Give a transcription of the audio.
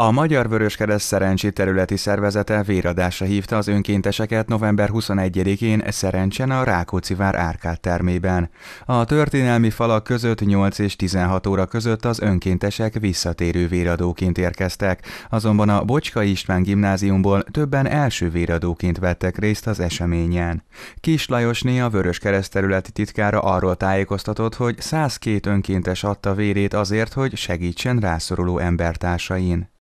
A Magyar Vöröskereszt Szerencsi Területi Szervezete véradásra hívta az önkénteseket november 21-én Szerencsen a Rákóczi vár Árkád termében. A történelmi falak között 8 és 16 óra között az önkéntesek visszatérő véradóként érkeztek, azonban a Bocska István gimnáziumból többen első véradóként vettek részt az eseményen. Kis Lajosné a Vöröskereszt területi titkára arról tájékoztatott, hogy 102 önkéntes adta vérét azért, hogy segítsen rászoruló embertársain.